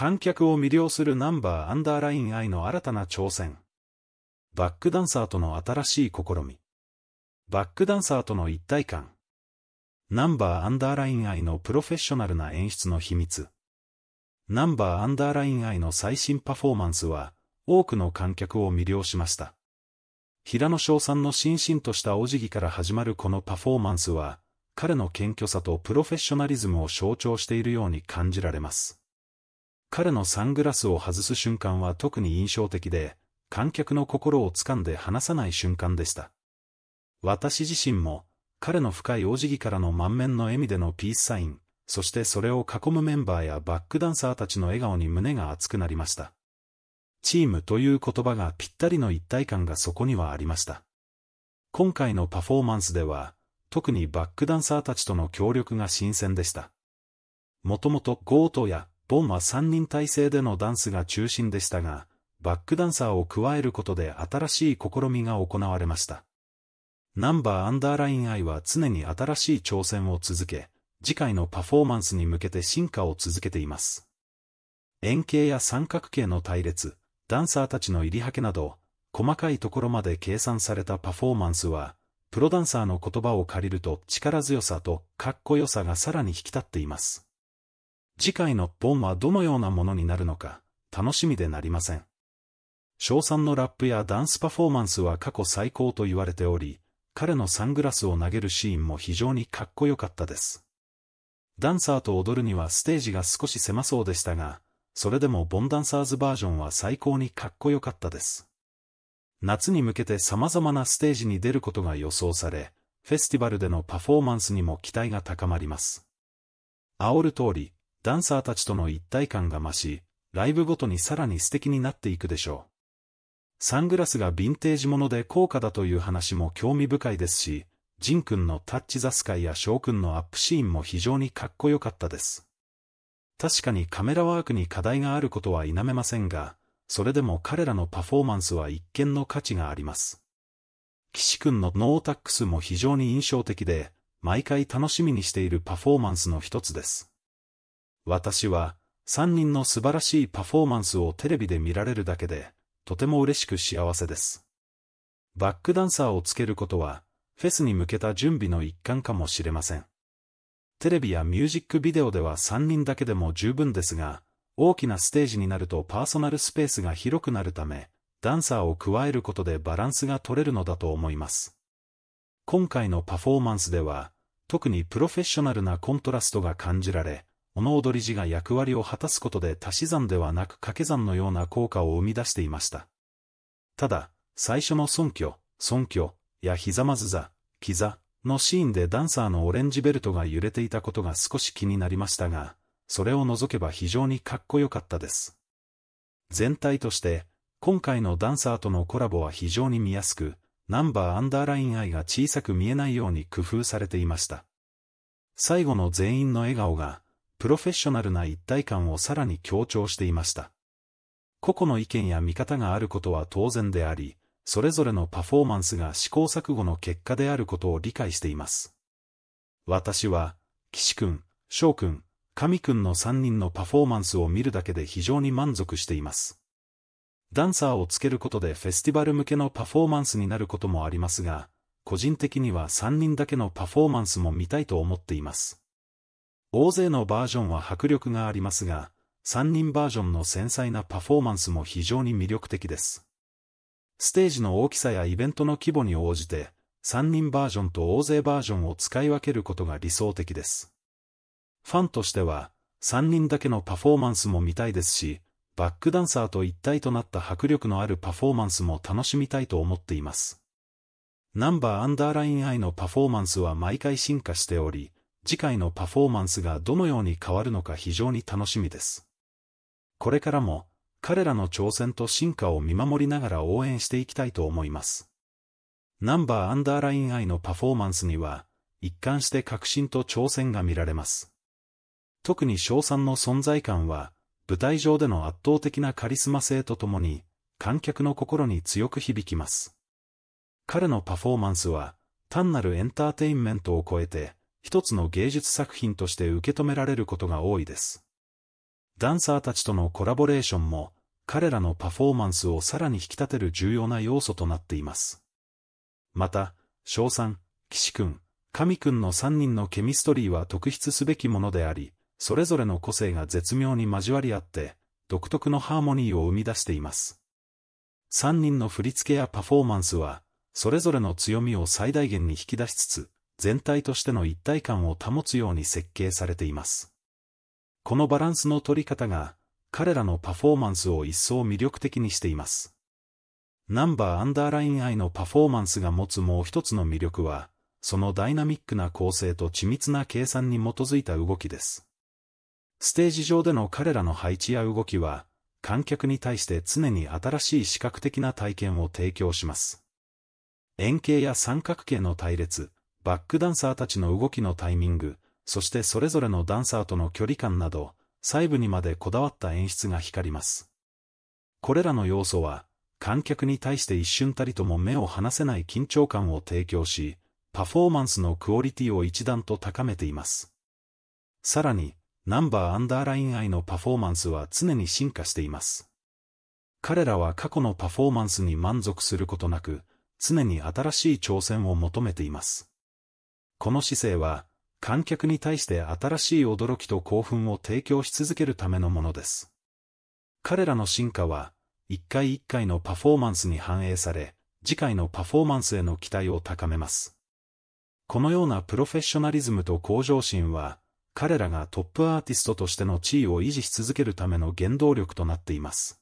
観客を魅了するナンバーアンダーライン愛の新たな挑戦。バックダンサーとの新しい試み。バックダンサーとの一体感。ナンバーアンダーライン愛のプロフェッショナルな演出の秘密。ナンバーアンダーライン愛の最新パフォーマンスは、多くの観客を魅了しました。平野翔さんのしんしんとしたお辞儀から始まるこのパフォーマンスは、彼の謙虚さとプロフェッショナリズムを象徴しているように感じられます。彼のサングラスを外す瞬間は特に印象的で、観客の心を掴んで離さない瞬間でした。私自身も、彼の深いお辞儀からの満面の笑みでのピースサイン、そしてそれを囲むメンバーやバックダンサーたちの笑顔に胸が熱くなりました。チームという言葉がぴったりの一体感がそこにはありました。今回のパフォーマンスでは、特にバックダンサーたちとの協力が新鮮でした。もともとゴートや本は3人体制でのダンスが中心でしたが、バックダンサーを加えることで新しい試みが行われました。ナンバーアンダーラインイは常に新しい挑戦を続け、次回のパフォーマンスに向けて進化を続けています。円形や三角形の隊列、ダンサーたちの入りはけなど、細かいところまで計算されたパフォーマンスは、プロダンサーの言葉を借りると力強さとかっこよさがさらに引き立っています。次回のボンはどのようなものになるのか、楽しみでなりません。翔さんのラップやダンスパフォーマンスは過去最高と言われており、彼のサングラスを投げるシーンも非常にかっこよかったです。ダンサーと踊るにはステージが少し狭そうでしたが、それでもボンダンサーズバージョンは最高にかっこよかったです。夏に向けて様々なステージに出ることが予想され、フェスティバルでのパフォーマンスにも期待が高まります。煽る通り、ダンサーたちとの一体感が増し、ライブごとにさらに素敵になっていくでしょう。サングラスがヴィンテージもので高価だという話も興味深いですし、ジン君のタッチザスカイや翔君のアップシーンも非常にかっこよかったです。確かにカメラワークに課題があることは否めませんが、それでも彼らのパフォーマンスは一見の価値があります。岸君のノータックスも非常に印象的で、毎回楽しみにしているパフォーマンスの一つです。私は、3人の素晴らしいパフォーマンスをテレビで見られるだけで、とても嬉しく幸せです。バックダンサーをつけることは、フェスに向けた準備の一環かもしれません。テレビやミュージックビデオでは3人だけでも十分ですが、大きなステージになるとパーソナルスペースが広くなるため、ダンサーを加えることでバランスが取れるのだと思います。今回のパフォーマンスでは、特にプロフェッショナルなコントラストが感じられ、物踊り字が役割を果たすことで足し算ではなく掛け算のような効果を生み出していました。ただ、最初の尊虚、尊虚、やひざまず座、キザのシーンでダンサーのオレンジベルトが揺れていたことが少し気になりましたが、それを除けば非常にかっこよかったです。全体として、今回のダンサーとのコラボは非常に見やすく、ナンバーアンダーライン愛が小さく見えないように工夫されていました。最後の全員の笑顔が、プロフェッショナルな一体感をさらに強調していました。個々の意見や見方があることは当然であり、それぞれのパフォーマンスが試行錯誤の結果であることを理解しています。私は、岸くん、翔くん、神くんの3人のパフォーマンスを見るだけで非常に満足しています。ダンサーをつけることでフェスティバル向けのパフォーマンスになることもありますが、個人的には3人だけのパフォーマンスも見たいと思っています。大勢のバージョンは迫力がありますが、3人バージョンの繊細なパフォーマンスも非常に魅力的です。ステージの大きさやイベントの規模に応じて、3人バージョンと大勢バージョンを使い分けることが理想的です。ファンとしては、3人だけのパフォーマンスも見たいですし、バックダンサーと一体となった迫力のあるパフォーマンスも楽しみたいと思っています。ナンバーアンダーラインアイのパフォーマンスは毎回進化しており、次回のパフォーマンスがどのように変わるのか非常に楽しみです。これからも、彼らの挑戦と進化を見守りながら応援していきたいと思います。ナンバーアンダーライン I のパフォーマンスには、一貫して革新と挑戦が見られます。特に賞賛の存在感は、舞台上での圧倒的なカリスマ性とともに、観客の心に強く響きます。彼のパフォーマンスは、単なるエンターテインメントを超えて、一つの芸術作品として受け止められることが多いです。ダンサーたちとのコラボレーションも、彼らのパフォーマンスをさらに引き立てる重要な要素となっています。また、翔さん、岸くん、神くんの3人のケミストリーは特筆すべきものであり、それぞれの個性が絶妙に交わり合って、独特のハーモニーを生み出しています。3人の振り付けやパフォーマンスは、それぞれの強みを最大限に引き出しつつ、全体としての一体感を保つように設計されています。このバランスの取り方が、彼らのパフォーマンスを一層魅力的にしています。ナンバーアンダーライン愛のパフォーマンスが持つもう一つの魅力は、そのダイナミックな構成と緻密な計算に基づいた動きです。ステージ上での彼らの配置や動きは、観客に対して常に新しい視覚的な体験を提供します。円形や三角形の隊列、バックダンサーたちの動きのタイミング、そしてそれぞれのダンサーとの距離感など、細部にまでこだわった演出が光ります。これらの要素は、観客に対して一瞬たりとも目を離せない緊張感を提供し、パフォーマンスのクオリティを一段と高めています。さらに、ナンバーアンダーライン愛のパフォーマンスは常に進化しています。彼らは過去のパフォーマンスに満足することなく、常に新しい挑戦を求めています。この姿勢は、観客に対して新しい驚きと興奮を提供し続けるためのものです。彼らの進化は、一回一回のパフォーマンスに反映され、次回のパフォーマンスへの期待を高めます。このようなプロフェッショナリズムと向上心は、彼らがトップアーティストとしての地位を維持し続けるための原動力となっています。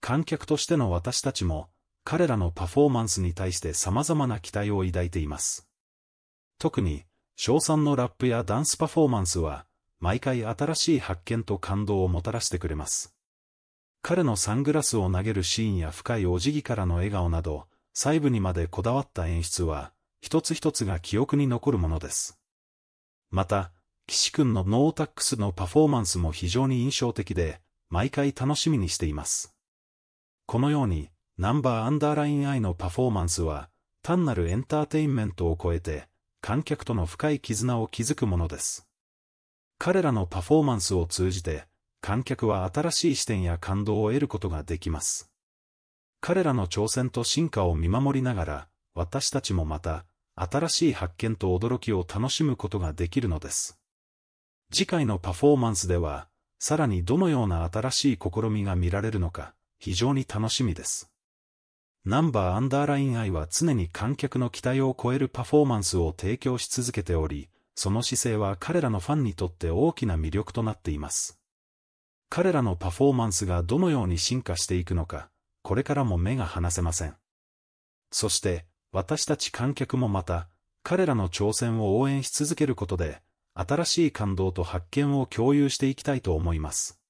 観客としての私たちも、彼らのパフォーマンスに対して様々な期待を抱いています。特に、賞賛のラップやダンスパフォーマンスは、毎回新しい発見と感動をもたらしてくれます。彼のサングラスを投げるシーンや深いお辞儀からの笑顔など、細部にまでこだわった演出は、一つ一つが記憶に残るものです。また、岸くんのノータックスのパフォーマンスも非常に印象的で、毎回楽しみにしています。このように、ナンバーアンダーラインイのパフォーマンスは、単なるエンターテインメントを超えて、観客との深い絆を築くものです。彼らのパフォーマンスを通じて、観客は新しい視点や感動を得ることができます。彼らの挑戦と進化を見守りながら、私たちもまた、新しい発見と驚きを楽しむことができるのです。次回のパフォーマンスでは、さらにどのような新しい試みが見られるのか、非常に楽しみです。ナンバーアンダーライン I は常に観客の期待を超えるパフォーマンスを提供し続けており、その姿勢は彼らのファンにとって大きな魅力となっています。彼らのパフォーマンスがどのように進化していくのか、これからも目が離せません。そして、私たち観客もまた、彼らの挑戦を応援し続けることで、新しい感動と発見を共有していきたいと思います。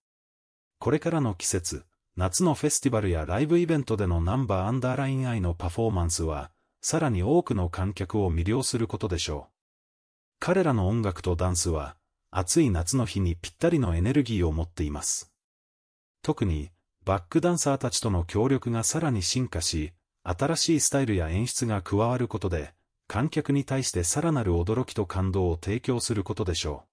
これからの季節、夏のフェスティバルやライブイベントでのナンバーアンダーラインイのパフォーマンスは、さらに多くの観客を魅了することでしょう。彼らの音楽とダンスは、暑い夏の日にぴったりのエネルギーを持っています。特に、バックダンサーたちとの協力がさらに進化し、新しいスタイルや演出が加わることで、観客に対してさらなる驚きと感動を提供することでしょう。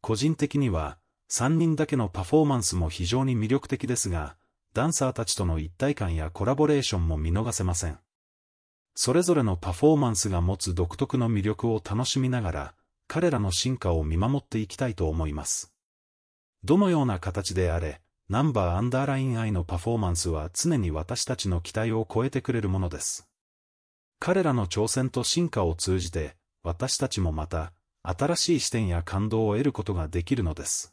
個人的には、3人だけのパフォーマンスも非常に魅力的ですが、ダンサーたちとの一体感やコラボレーションも見逃せません。それぞれのパフォーマンスが持つ独特の魅力を楽しみながら、彼らの進化を見守っていきたいと思います。どのような形であれ、ナンバーアンダーラインアイのパフォーマンスは常に私たちの期待を超えてくれるものです。彼らの挑戦と進化を通じて、私たちもまた、新しい視点や感動を得ることができるのです。